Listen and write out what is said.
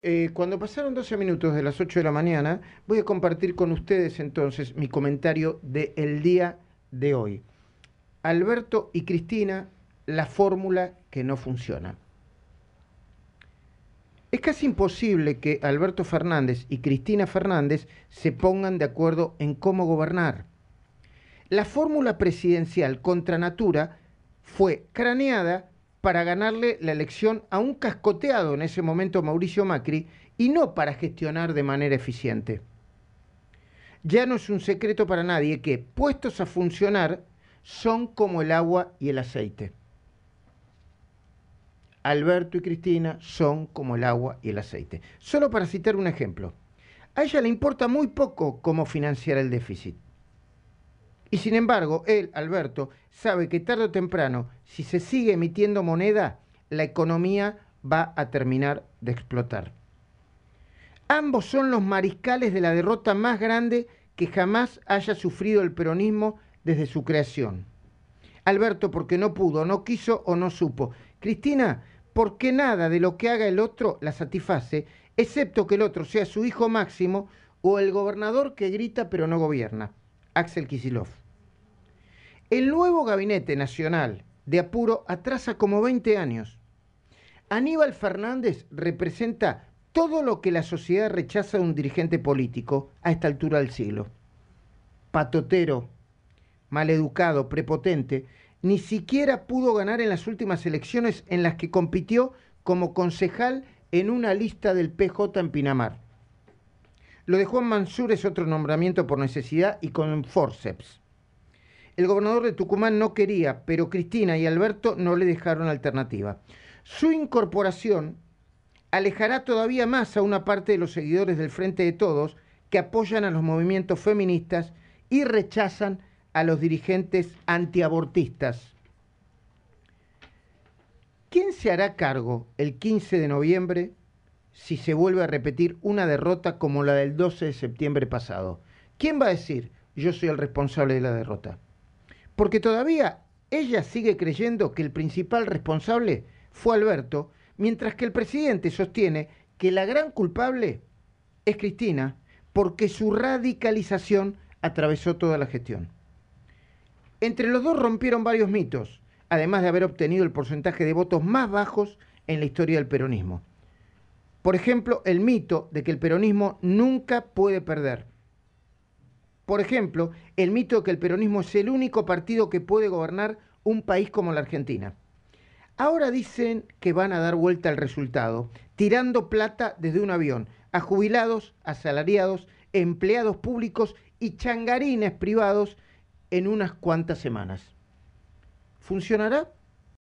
Eh, cuando pasaron 12 minutos de las 8 de la mañana, voy a compartir con ustedes entonces mi comentario del día de hoy. Alberto y Cristina, la fórmula que no funciona. Es casi imposible que Alberto Fernández y Cristina Fernández se pongan de acuerdo en cómo gobernar. La fórmula presidencial contra natura fue craneada para ganarle la elección a un cascoteado en ese momento Mauricio Macri y no para gestionar de manera eficiente. Ya no es un secreto para nadie que, puestos a funcionar, son como el agua y el aceite. Alberto y Cristina son como el agua y el aceite. Solo para citar un ejemplo. A ella le importa muy poco cómo financiar el déficit. Y sin embargo, él, Alberto, sabe que tarde o temprano, si se sigue emitiendo moneda, la economía va a terminar de explotar. Ambos son los mariscales de la derrota más grande que jamás haya sufrido el peronismo desde su creación. Alberto porque no pudo, no quiso o no supo. Cristina porque nada de lo que haga el otro la satisface, excepto que el otro sea su hijo máximo o el gobernador que grita pero no gobierna. Axel Kisilov. El nuevo gabinete nacional de apuro atrasa como 20 años. Aníbal Fernández representa todo lo que la sociedad rechaza de un dirigente político a esta altura del siglo. Patotero, maleducado, prepotente, ni siquiera pudo ganar en las últimas elecciones en las que compitió como concejal en una lista del PJ en Pinamar. Lo de Juan Mansur es otro nombramiento por necesidad y con forceps. El gobernador de Tucumán no quería, pero Cristina y Alberto no le dejaron alternativa. Su incorporación alejará todavía más a una parte de los seguidores del Frente de Todos que apoyan a los movimientos feministas y rechazan a los dirigentes antiabortistas. ¿Quién se hará cargo el 15 de noviembre si se vuelve a repetir una derrota como la del 12 de septiembre pasado? ¿Quién va a decir yo soy el responsable de la derrota? Porque todavía ella sigue creyendo que el principal responsable fue Alberto, mientras que el presidente sostiene que la gran culpable es Cristina, porque su radicalización atravesó toda la gestión. Entre los dos rompieron varios mitos, además de haber obtenido el porcentaje de votos más bajos en la historia del peronismo. Por ejemplo, el mito de que el peronismo nunca puede perder. Por ejemplo, el mito de que el peronismo es el único partido que puede gobernar un país como la Argentina. Ahora dicen que van a dar vuelta al resultado, tirando plata desde un avión a jubilados, asalariados, empleados públicos y changarines privados en unas cuantas semanas. ¿Funcionará?